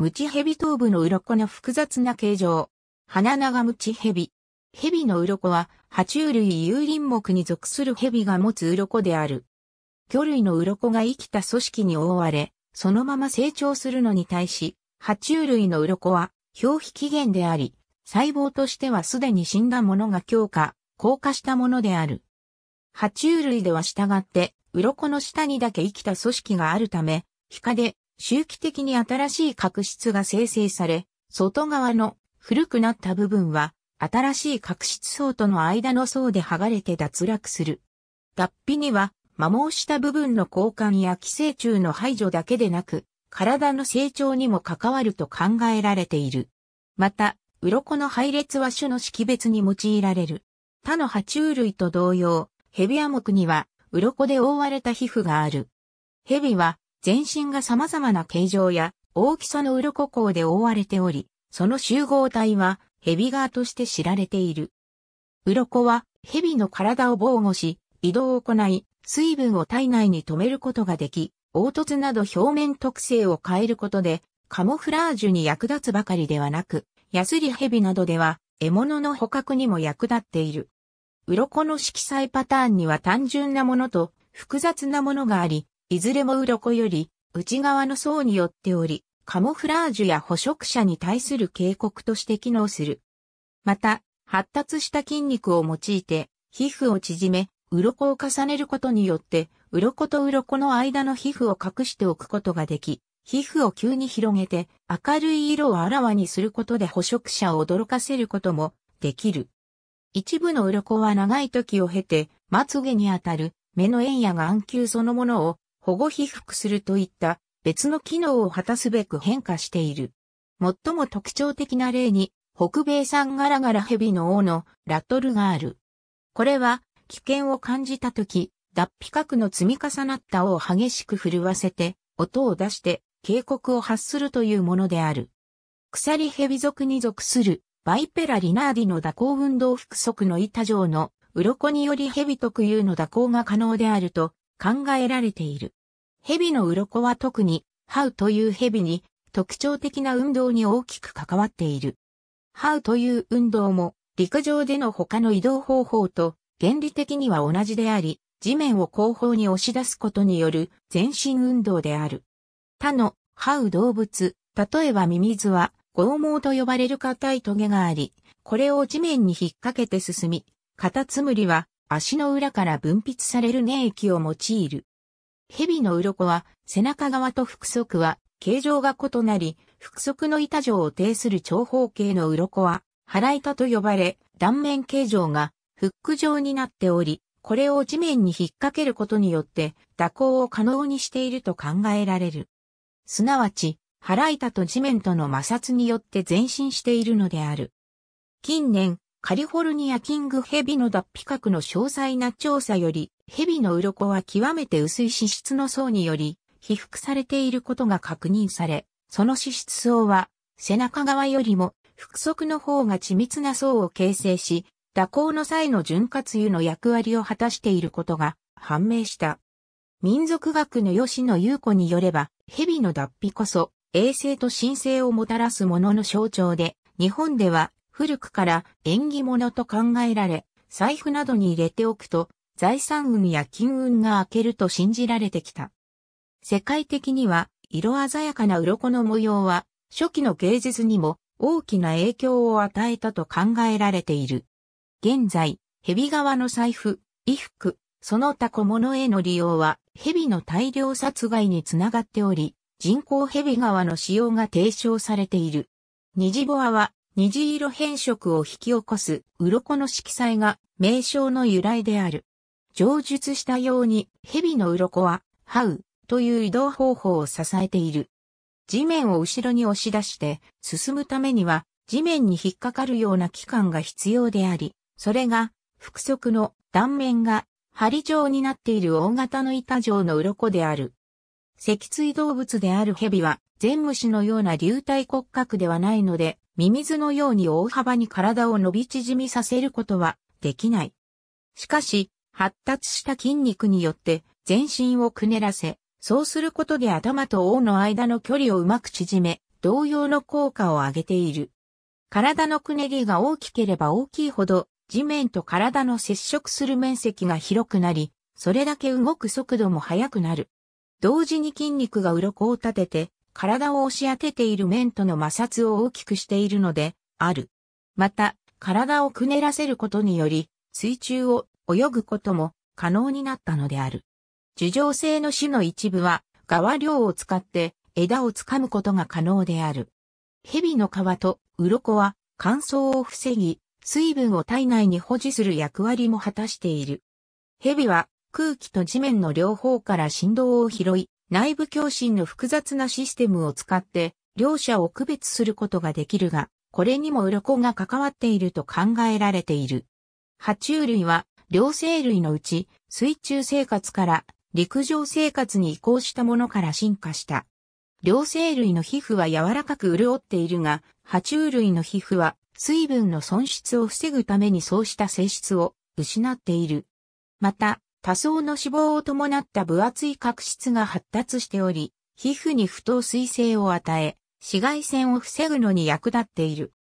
ムチヘビ頭部の鱗の複雑な形状。花長ムチヘビ。ヘビの鱗は、爬虫類有林目に属するヘビが持つ鱗である。魚類の鱗が生きた組織に覆われ、そのまま成長するのに対し、爬虫類の鱗は、表皮起源であり、細胞としてはすでに死んだものが強化、硬化したものである。爬虫類では従って、鱗の下にだけ生きた組織があるため、皮下で周期的に新しい角質が生成され、外側の古くなった部分は、新しい角質層との間の層で剥がれて脱落する。脱皮には、摩耗した部分の交換や寄生虫の排除だけでなく、体の成長にも関わると考えられている。また、鱗の配列は種の識別に用いられる。他の爬虫類と同様、ヘビア目には、鱗で覆われた皮膚がある。ヘビは、全身が様々な形状や大きさの鱗甲で覆われており、その集合体は蛇側として知られている。鱗は蛇の体を防護し、移動を行い、水分を体内に止めることができ、凹凸など表面特性を変えることで、カモフラージュに役立つばかりではなく、ヤスリ蛇などでは獲物の捕獲にも役立っている。鱗の色彩パターンには単純なものと複雑なものがあり、いずれも鱗より内側の層によっており、カモフラージュや捕食者に対する警告として機能する。また、発達した筋肉を用いて、皮膚を縮め、鱗を重ねることによって、鱗と鱗の間の皮膚を隠しておくことができ、皮膚を急に広げて明るい色をあらわにすることで捕食者を驚かせることもできる。一部の鱗は長い時を経て、まつげにあたる目の円や眼球そのものを保護被覆するといった別の機能を果たすべく変化している。最も特徴的な例に、北米産ガラガラヘビの王のラトルがある。これは、危険を感じた時脱皮核の積み重なった尾を激しく震わせて、音を出して警告を発するというものである。鎖蛇族に属するバイペラリナーディの蛇行運動複足の板状の鱗により蛇特有の蛇行が可能であると考えられている。蛇の鱗は特に、ハウという蛇に特徴的な運動に大きく関わっている。ハウという運動も陸上での他の移動方法と原理的には同じであり、地面を後方に押し出すことによる全身運動である。他のハウ動物、例えばミミズは、剛毛と呼ばれる硬いトゲがあり、これを地面に引っ掛けて進み、カタツムリは足の裏から分泌される粘液を用いる。蛇の鱗は背中側と腹側は形状が異なり、腹側の板状を呈する長方形の鱗は腹板と呼ばれ、断面形状がフック状になっており、これを地面に引っ掛けることによって蛇行を可能にしていると考えられる。すなわち、腹板と地面との摩擦によって前進しているのである。近年、カリフォルニアキングヘビの脱皮核の詳細な調査より、蛇の鱗は極めて薄い脂質の層により、被覆されていることが確認され、その脂質層は、背中側よりも、腹側の方が緻密な層を形成し、蛇行の際の潤滑油の役割を果たしていることが判明した。民族学の吉野優子によれば、蛇の脱皮こそ、衛生と神聖をもたらすものの象徴で、日本では古くから縁起物と考えられ、財布などに入れておくと財産運や金運が明けると信じられてきた。世界的には、色鮮やかな鱗の模様は、初期の芸術にも大きな影響を与えたと考えられている。現在、蛇側の財布、衣服、その他小物への利用は、蛇の大量殺害につながっており、人工蛇側の使用が提唱されている。虹ボアは、虹色変色を引き起こす、鱗の色彩が名称の由来である。上述したように、蛇の鱗は、ハウという移動方法を支えている。地面を後ろに押し出して、進むためには、地面に引っかかるような器官が必要であり、それが、腹側の断面が、針状になっている大型の板状の鱗である。脊椎動物である蛇は、全虫のような流体骨格ではないので、ミミズのように大幅に体を伸び縮みさせることはできない。しかし、発達した筋肉によって全身をくねらせ、そうすることで頭と王の間の距離をうまく縮め、同様の効果を上げている。体のくねりが大きければ大きいほど、地面と体の接触する面積が広くなり、それだけ動く速度も速くなる。同時に筋肉が鱗を立てて、体を押し当てている面との摩擦を大きくしているので、ある。また、体をくねらせることにより、水中を泳ぐことも可能になったのである。樹状性の種の一部は、側漁を使って枝を掴むことが可能である。蛇の皮と鱗は乾燥を防ぎ、水分を体内に保持する役割も果たしている。蛇は空気と地面の両方から振動を拾い、内部共振の複雑なシステムを使って両者を区別することができるが、これにも鱗が関わっていると考えられている。爬虫類は両生類のうち、水中生活から陸上生活に移行したものから進化した。両生類の皮膚は柔らかく潤っているが、爬虫類の皮膚は水分の損失を防ぐためにそうした性質を失っている。また、多層の脂肪を伴った分厚い角質が発達しており、皮膚に不当水性を与え、紫外線を防ぐのに役立っている。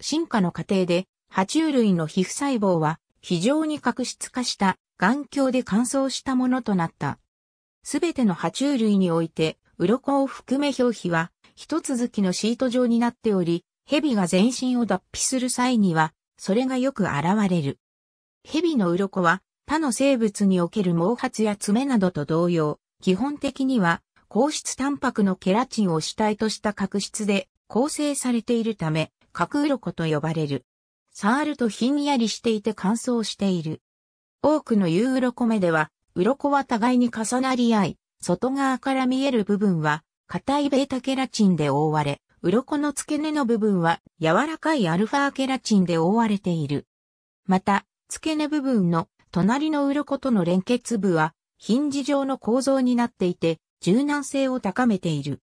進化の過程で、爬虫類の皮膚細胞は非常に角質化した眼鏡で乾燥したものとなった。すべての爬虫類において、鱗を含め表皮は、一続きのシート状になっており、蛇が全身を脱皮する際には、それがよく現れる。蛇の鱗は、他の生物における毛髪や爪などと同様、基本的には、硬質タンパクのケラチンを主体とした角質で構成されているため、角鱗と呼ばれる。触るとひんやりしていて乾燥している。多くのユーロコ目では、鱗は互いに重なり合い、外側から見える部分は、硬いベータケラチンで覆われ、鱗の付け根の部分は柔らかいアルファケラチンで覆われている。また、付け根部分の隣の鱗との連結部はヒンジ状の構造になっていて柔軟性を高めている。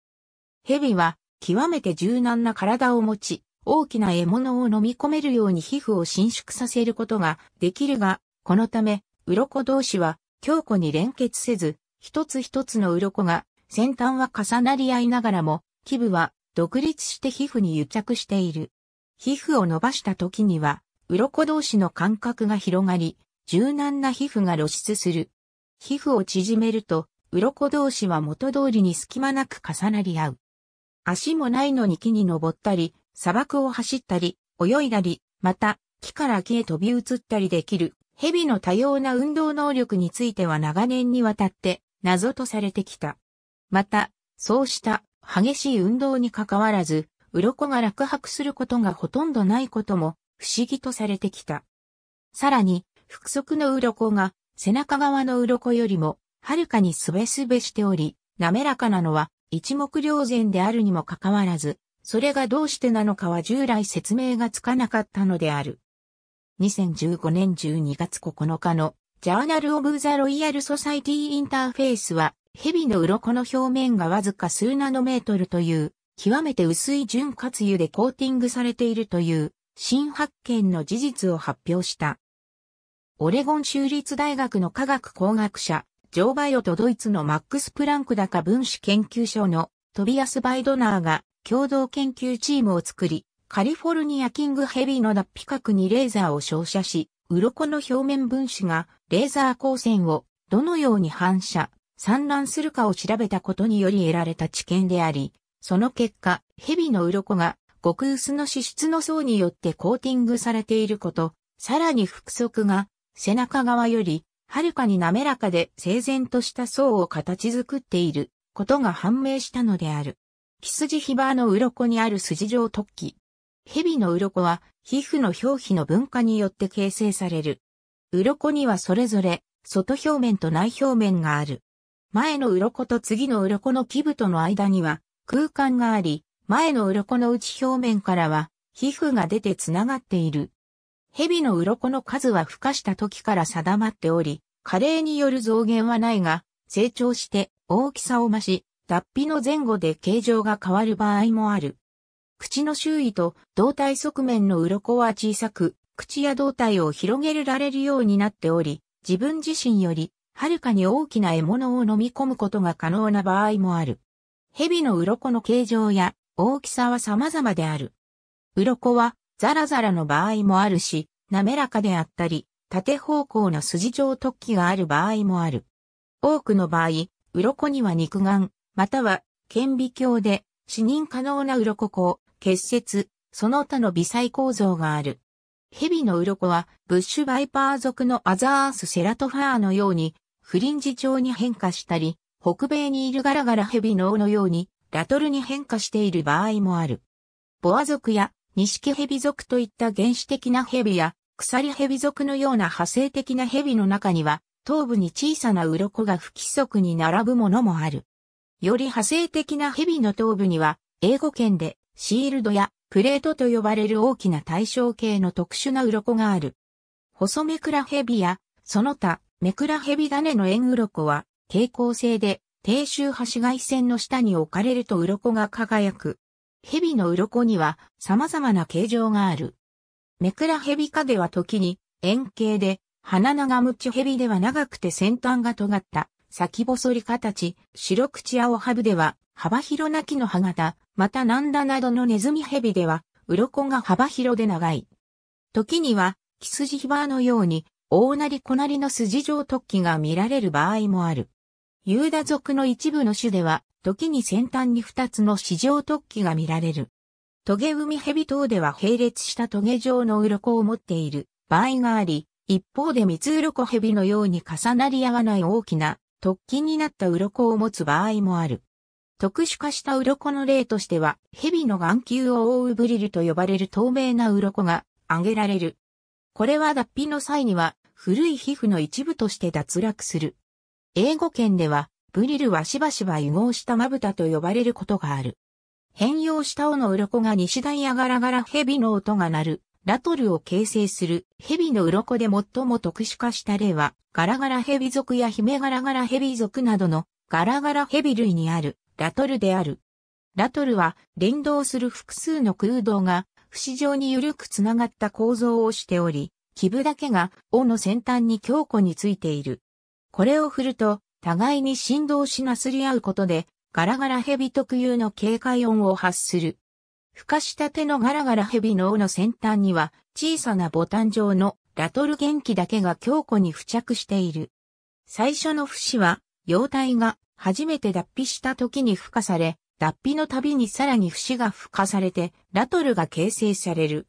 ヘビは極めて柔軟な体を持ち、大きな獲物を飲み込めるように皮膚を伸縮させることができるが、このため、鱗同士は強固に連結せず、一つ一つの鱗が先端は重なり合いながらも、基部は独立して皮膚に癒着している。皮膚を伸ばした時には、鱗同士の間隔が広がり、柔軟な皮膚が露出する。皮膚を縮めると、鱗同士は元通りに隙間なく重なり合う。足もないのに木に登ったり、砂漠を走ったり、泳いだり、また、木から木へ飛び移ったりできる、蛇の多様な運動能力については長年にわたって謎とされてきた。また、そうした激しい運動に関わらず、鱗が落泊することがほとんどないことも不思議とされてきた。さらに、腹側の鱗が背中側の鱗よりもはるかにすべすべしており、滑らかなのは一目瞭然であるにもかかわらず、それがどうしてなのかは従来説明がつかなかったのである。2015年12月9日のジャーナル・オブ・ザ・ロイヤル・ソサイティ・インターフェースは、蛇の鱗の表面がわずか数ナノメートルという、極めて薄い潤滑油でコーティングされているという、新発見の事実を発表した。オレゴン州立大学の科学工学者、ジョーバイオとドイツのマックス・プランク高分子研究所のトビアス・バイドナーが共同研究チームを作り、カリフォルニアキングヘビーの脱皮核にレーザーを照射し、鱗の表面分子がレーザー光線をどのように反射、散乱するかを調べたことにより得られた知見であり、その結果、ヘビの鱗が極薄の脂質の層によってコーティングされていること、さらに腹足が背中側よりはるかに滑らかで整然とした層を形作っていることが判明したのである。キスジヒバーの鱗にある筋状突起。蛇の鱗は皮膚の表皮の分化によって形成される。鱗にはそれぞれ外表面と内表面がある。前の鱗と次の鱗の基部との間には空間があり、前の鱗の内表面からは皮膚が出てつながっている。蛇の鱗の数は孵化した時から定まっており、加齢による増減はないが、成長して大きさを増し、脱皮の前後で形状が変わる場合もある。口の周囲と胴体側面の鱗は小さく、口や胴体を広げられるようになっており、自分自身よりはるかに大きな獲物を飲み込むことが可能な場合もある。蛇の鱗の形状や大きさは様々である。鱗はザラザラの場合もあるし、滑らかであったり、縦方向の筋状突起がある場合もある。多くの場合、鱗には肉眼、または顕微鏡で視認可能な鱗孔、結節、その他の微細構造がある。蛇の鱗はブッシュバイパー属のアザースセラトファーのようにフリンジ状に変化したり、北米にいるガラガラ蛇の尾のようにラトルに変化している場合もある。ボア族やニシキヘビ族といった原始的なヘビや鎖ヘビ族のような派生的なヘビの中には頭部に小さな鱗が不規則に並ぶものもある。より派生的な蛇の頭部には、英語圏でシールドやプレートと呼ばれる大きな対象形の特殊な鱗がある。細めくら蛇や、その他、めくら蛇種の円鱗は、蛍光性で、低周波紫外線の下に置かれると鱗が輝く。蛇の鱗には様々な形状がある。めくら蛇科では時に円形で、花長ムチ蛇では長くて先端が尖った先細り形、白口青ハブでは、幅広な木の歯型、またナンダなどのネズミヘビでは、鱗が幅広で長い。時には、キスジヒバーのように、大なり小なりの筋状突起が見られる場合もある。ユーダ族の一部の種では、時に先端に二つの四状突起が見られる。トゲウミヘビ等では並列したトゲ状の鱗を持っている場合があり、一方でロ鱗ヘビのように重なり合わない大きな突起になった鱗を持つ場合もある。特殊化した鱗の例としては、蛇の眼球を覆うブリルと呼ばれる透明な鱗が挙げられる。これは脱皮の際には、古い皮膚の一部として脱落する。英語圏では、ブリルはしばしば融合したまぶたと呼ばれることがある。変容した尾の鱗が西大やガラガラ蛇の音が鳴る。ラトルを形成する蛇の鱗で最も特殊化した例は、ガラガラ蛇族やヒメガラガラ蛇族などのガラガラ蛇類にあるラトルである。ラトルは連動する複数の空洞が不死状に緩くつながった構造をしており、基部だけが尾の先端に強固についている。これを振ると、互いに振動しなすり合うことで、ガラガラヘビ特有の警戒音を発する。孵化した手のガラガラ蛇の尾の先端には小さなボタン状のラトル元気だけが強固に付着している。最初の節は、幼体が初めて脱皮した時に孵化され、脱皮の度にさらに節が孵化されて、ラトルが形成される。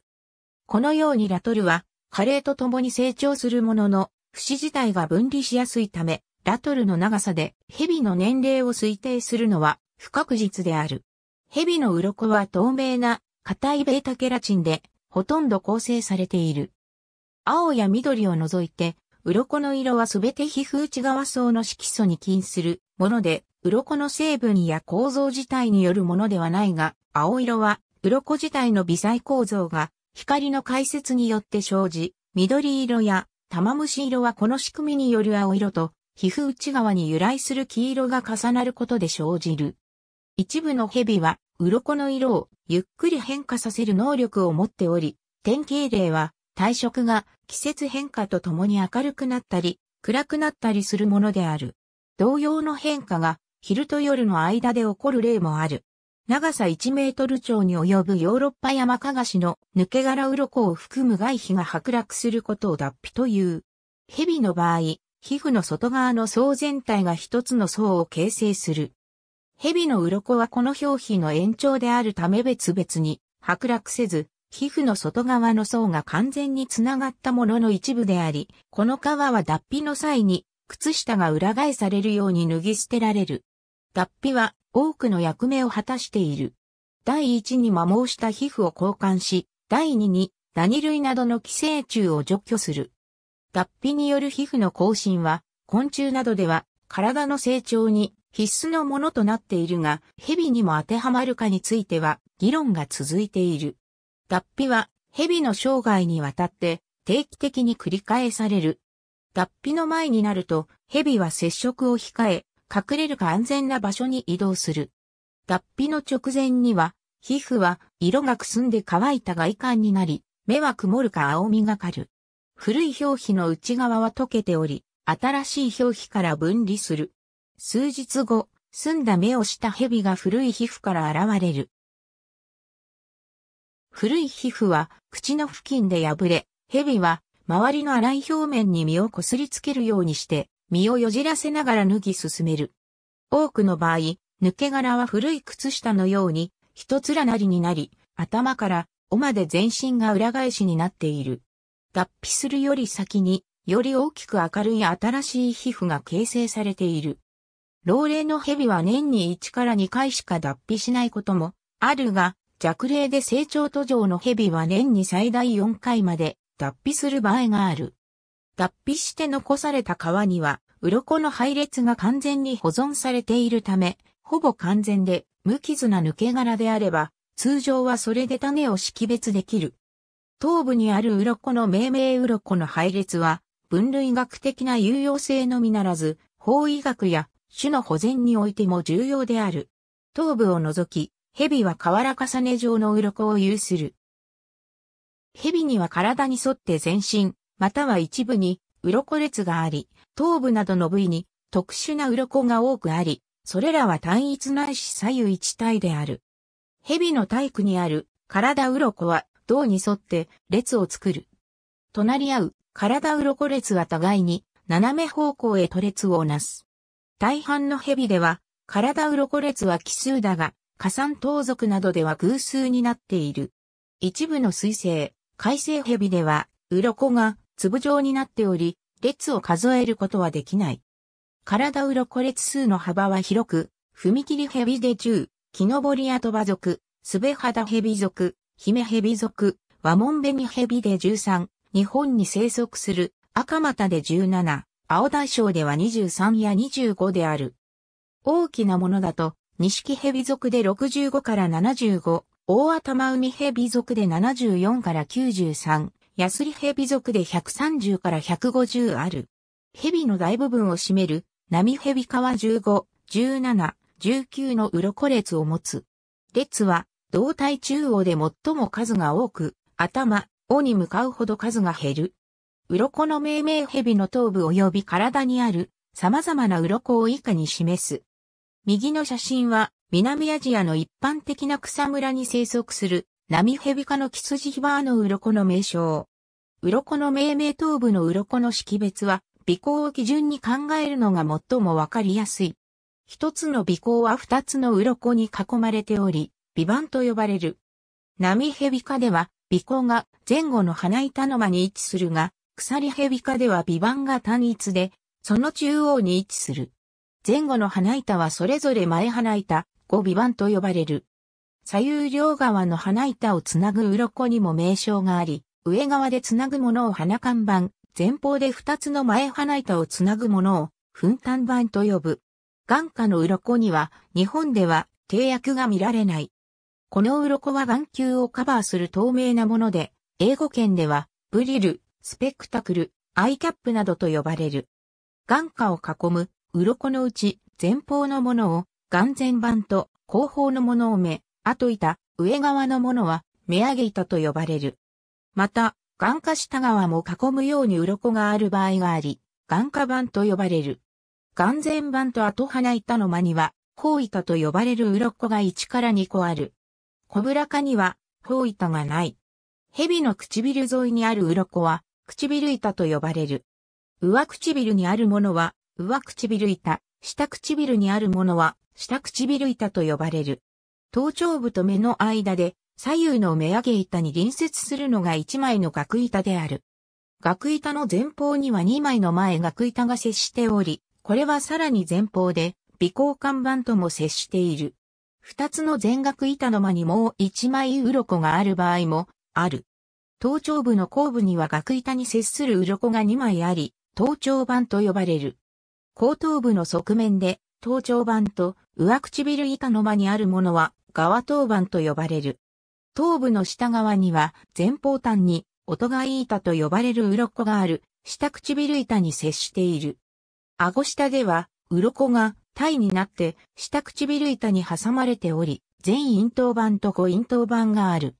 このようにラトルは、加齢とともに成長するものの、節自体が分離しやすいため、ラトルの長さで蛇の年齢を推定するのは不確実である。蛇の鱗は透明な硬いベータケラチンでほとんど構成されている。青や緑を除いて、鱗の色はすべて皮膚内側層の色素に近するもので、鱗の成分や構造自体によるものではないが、青色は鱗自体の微細構造が光の解説によって生じ、緑色や玉虫色はこの仕組みによる青色と皮膚内側に由来する黄色が重なることで生じる。一部の蛇は、鱗の色をゆっくり変化させる能力を持っており、典型例は、体色が季節変化とともに明るくなったり、暗くなったりするものである。同様の変化が昼と夜の間で起こる例もある。長さ1メートル超に及ぶヨーロッパ山かがしの抜け殻鱗を含む外皮が剥落することを脱皮という。蛇の場合、皮膚の外側の層全体が一つの層を形成する。蛇の鱗はこの表皮の延長であるため別々に剥落せず、皮膚の外側の層が完全につながったものの一部であり、この皮は脱皮の際に靴下が裏返されるように脱ぎ捨てられる。脱皮は多くの役目を果たしている。第一に摩耗した皮膚を交換し、第二に何類などの寄生虫を除去する。脱皮による皮膚の更新は、昆虫などでは体の成長に必須のものとなっているが、蛇にも当てはまるかについては議論が続いている。脱皮は蛇の生涯にわたって定期的に繰り返される。脱皮の前になると、蛇は接触を控え、隠れるか安全な場所に移動する。脱皮の直前には、皮膚は色がくすんで乾いた外観になり、目は曇るか青みがかる。古い表皮の内側は溶けており、新しい表皮から分離する。数日後、澄んだ目をした蛇が古い皮膚から現れる。古い皮膚は口の付近で破れ、蛇は周りの荒い表面に身をこすりつけるようにして、身をよじらせながら脱ぎ進める。多くの場合、抜け殻は古い靴下のように、一つらなりになり、頭から尾まで全身が裏返しになっている。脱皮するより先に、より大きく明るい新しい皮膚が形成されている。老齢の蛇は年に1から2回しか脱皮しないこともあるが、弱齢で成長途上の蛇は年に最大4回まで脱皮する場合がある。脱皮して残された皮には、鱗の配列が完全に保存されているため、ほぼ完全で無傷な抜け殻であれば、通常はそれで種を識別できる。頭部にある鱗の命名鱗の配列は、分類学的な有用性のみならず、法医学や種の保全においても重要である。頭部を除き、蛇は瓦重ね状の鱗を有する。蛇には体に沿って全身、または一部に鱗列があり、頭部などの部位に特殊な鱗が多くあり、それらは単一ないし左右一体である。蛇の体育にある体鱗は胴に沿って列を作る。隣り合う体鱗列は互いに斜め方向へと列をなす。大半の蛇では、体鱗列は奇数だが、火山盗賊などでは偶数になっている。一部の水星、海星蛇では、鱗が粒状になっており、列を数えることはできない。体鱗列数の幅は広く、踏切蛇で10、木登り跡場族、すべ肌蛇族、姫蛇族、和門紅蛇で13、日本に生息する、赤股で17、青大将では23や25である。大きなものだと、錦蛇属で65から75、大頭海蛇属で74から93、ヤスリ蛇属で130から150ある。蛇の大部分を占める、波蛇川15、17、19の鱗列を持つ。列は、胴体中央で最も数が多く、頭、尾に向かうほど数が減る。鱗の命名蛇の頭部及び体にある様々な鱗を以下に示す。右の写真は南アジアの一般的な草むらに生息するナミヘビ科のキスジヒバーの鱗の名称。鱗の命名頭部の鱗の識別は尾行を基準に考えるのが最もわかりやすい。一つの尾行は二つの鱗に囲まれており、尾ンと呼ばれる。ナミヘビ科では、尾行が前後の鼻板の間に位置するが、鎖蛇科では尾盤が単一で、その中央に位置する。前後の花板はそれぞれ前花板、後尾盤と呼ばれる。左右両側の花板をつなぐ鱗にも名称があり、上側でつなぐものを花看板、前方で二つの前花板をつなぐものを粉炭板と呼ぶ。眼下の鱗には、日本では定約が見られない。この鱗は眼球をカバーする透明なもので、英語圏では、ブリル、スペクタクル、アイキャップなどと呼ばれる。眼下を囲む、鱗のうち、前方のものを、眼前板と、後方のものを目、後板、上側のものは、目上げ板と呼ばれる。また、眼下下側も囲むように鱗がある場合があり、眼下板と呼ばれる。眼前板と後鼻板の間には、後板と呼ばれる鱗が1から2個ある。小ぶらかには、方板がない。蛇の唇沿いにある鱗は、唇板と呼ばれる。上唇にあるものは、上唇板、下唇にあるものは、下唇板と呼ばれる。頭頂部と目の間で、左右の目上げ板に隣接するのが1枚の額板である。額板の前方には2枚の前額板が接しており、これはさらに前方で、微光看板とも接している。二つの全額板の間にもう一枚鱗がある場合も、ある。頭頂部の後部には額板に接する鱗が2枚あり、頭頂板と呼ばれる。後頭部の側面で、頭頂板と上唇以下の間にあるものは、側頭板と呼ばれる。頭部の下側には、前方端に、音がい板と呼ばれる鱗がある、下唇板に接している。顎下では、鱗が体になって、下唇板に挟まれており、全咽頭板と後咽頭板がある。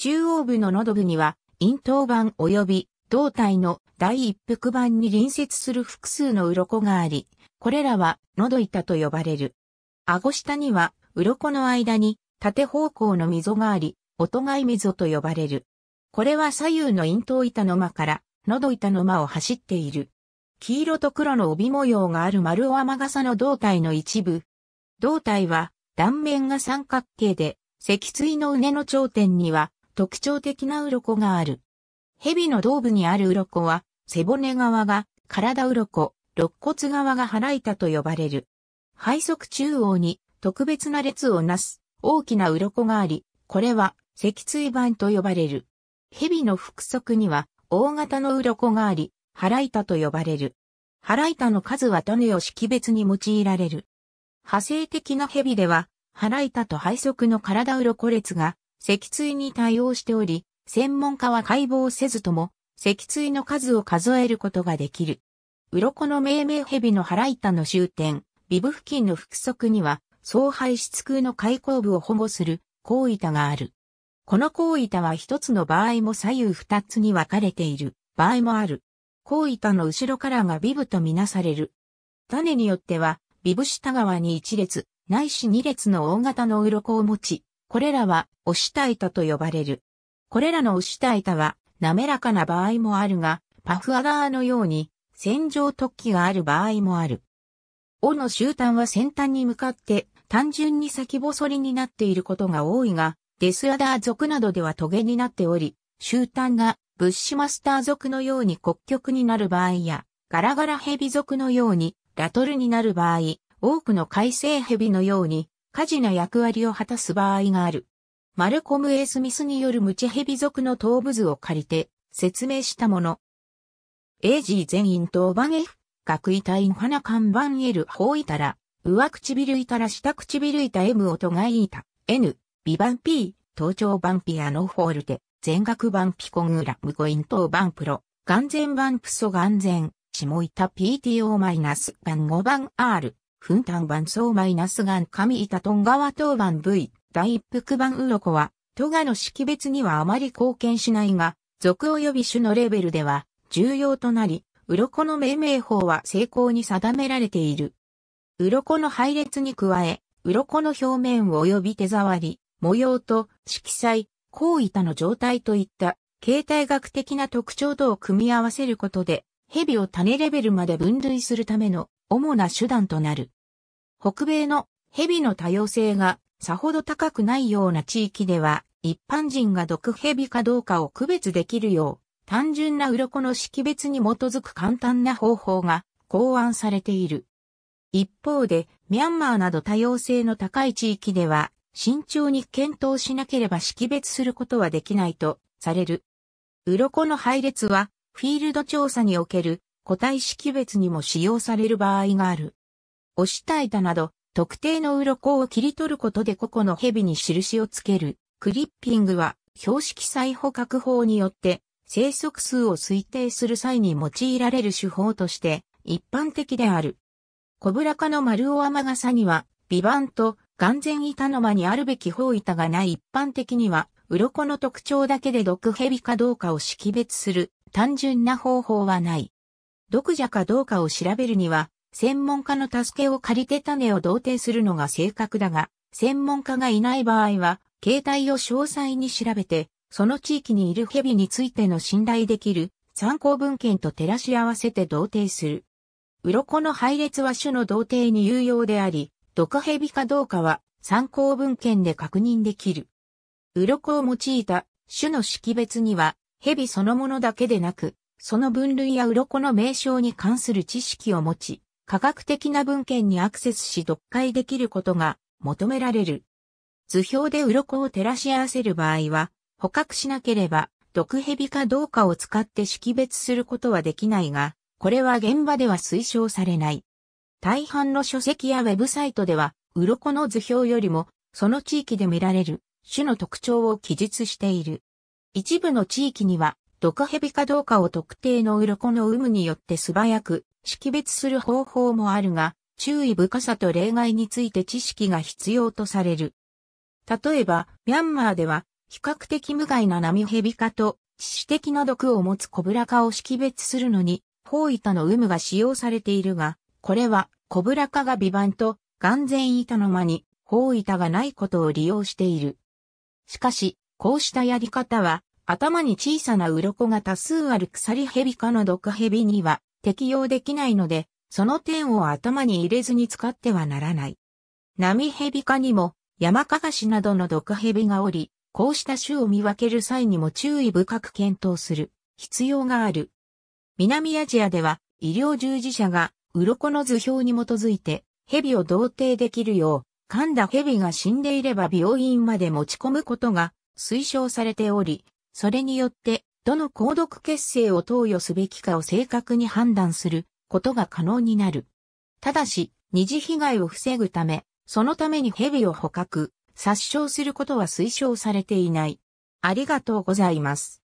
中央部の喉部には、咽頭板及び胴体の第一腹板に隣接する複数の鱗があり、これらは喉板と呼ばれる。顎下には鱗の間に縦方向の溝があり、音がい溝と呼ばれる。これは左右の咽頭板の間から喉板の間を走っている。黄色と黒の帯模様がある丸を天傘の胴体の一部。胴体は断面が三角形で、脊椎の畝の頂点には特徴的な鱗がある。蛇の胴部にある鱗は、背骨側が体鱗、肋骨側が腹板と呼ばれる。背側中央に特別な列をなす大きな鱗があり、これは脊椎板と呼ばれる。蛇の腹側には大型の鱗があり、腹板と呼ばれる。腹板の数は種を識別に用いられる。派生的な蛇では、腹板と背側の体鱗列が脊椎に対応しており、専門家は解剖せずとも、脊椎の数を数えることができる。鱗の命名蛇の腹板の終点、尾部付近の腹側には、総排出空の開口部を保護する、甲板がある。この甲板は一つの場合も左右二つに分かれている場合もある。甲板の後ろからが尾部とみなされる。種によっては、尾部下側に一列、ないし二列の大型の鱗を持ち、これらは、押した板と呼ばれる。これらの押した板は、滑らかな場合もあるが、パフアガーのように、線状突起がある場合もある。尾の終端は先端に向かって、単純に先細りになっていることが多いが、デスアダー族などではトゲになっており、終端がブッシュマスター族のように骨極になる場合や、ガラガラヘビ族のようにラトルになる場合、多くの海星ヘビのように家事な役割を果たす場合がある。マルコム・エスミスによるムチヘビ族の頭部図を借りて説明したもの。エイジー全員と番ゲ学位隊花看板エルホいタラ、上唇いたら下唇いた M 音がいいた、N、ビバン P、頭頂版ピアノフォールテ、全額版ピコグラムコイン等番プロ、眼前版プソ眼前、下板 PTO- マイナス番5番 R、噴ン板層マイナス岩上板トンガワ東板 V 大一服板ウロコは、トガの識別にはあまり貢献しないが、属及び種のレベルでは重要となり、ウロコの命名法は成功に定められている。ウロコの配列に加え、ウロコの表面及び手触り、模様と色彩、高板の状態といった形態学的な特徴とを組み合わせることで、蛇を種レベルまで分類するための主な手段となる。北米の蛇の多様性がさほど高くないような地域では、一般人が毒蛇かどうかを区別できるよう、単純な鱗の識別に基づく簡単な方法が考案されている。一方で、ミャンマーなど多様性の高い地域では、慎重に検討しなければ識別することはできないとされる。鱗の配列は、フィールド調査における個体識別にも使用される場合がある。押した板など、特定の鱗を切り取ることで個々の蛇に印をつける、クリッピングは、標識再捕獲法によって、生息数を推定する際に用いられる手法として、一般的である。コブラ科の丸尾ア傘には、ビバンと眼前板の間にあるべき方板がない一般的には、鱗の特徴だけで毒蛇かどうかを識別する単純な方法はない。毒蛇かどうかを調べるには、専門家の助けを借りて種を同定するのが正確だが、専門家がいない場合は、携帯を詳細に調べて、その地域にいる蛇についての信頼できる参考文献と照らし合わせて同定する。鱗の配列は種の同定に有用であり、毒蛇かどうかは参考文献で確認できる。鱗を用いた種の識別には、蛇そのものだけでなく、その分類や鱗の名称に関する知識を持ち、科学的な文献にアクセスし読解できることが求められる。図表で鱗を照らし合わせる場合は、捕獲しなければ毒蛇かどうかを使って識別することはできないが、これは現場では推奨されない。大半の書籍やウェブサイトでは、鱗の図表よりも、その地域で見られる種の特徴を記述している。一部の地域には、毒蛇かどうかを特定の鱗の有無によって素早く識別する方法もあるが、注意深さと例外について知識が必要とされる。例えば、ミャンマーでは、比較的無害なナミヘビ科と、致死的な毒を持つコブラ科を識別するのに、包板の有無が使用されているが、これは、コブラ科がバンと、眼前板の間に、包板がないことを利用している。しかし、こうしたやり方は、頭に小さな鱗が多数ある鎖蛇科の毒蛇には適用できないので、その点を頭に入れずに使ってはならない。波蛇科にも山かがしなどの毒蛇がおり、こうした種を見分ける際にも注意深く検討する必要がある。南アジアでは医療従事者が鱗の図表に基づいて蛇を同定できるよう、噛んだ蛇が死んでいれば病院まで持ち込むことが推奨されており、それによって、どの購読血清を投与すべきかを正確に判断することが可能になる。ただし、二次被害を防ぐため、そのために蛇を捕獲、殺傷することは推奨されていない。ありがとうございます。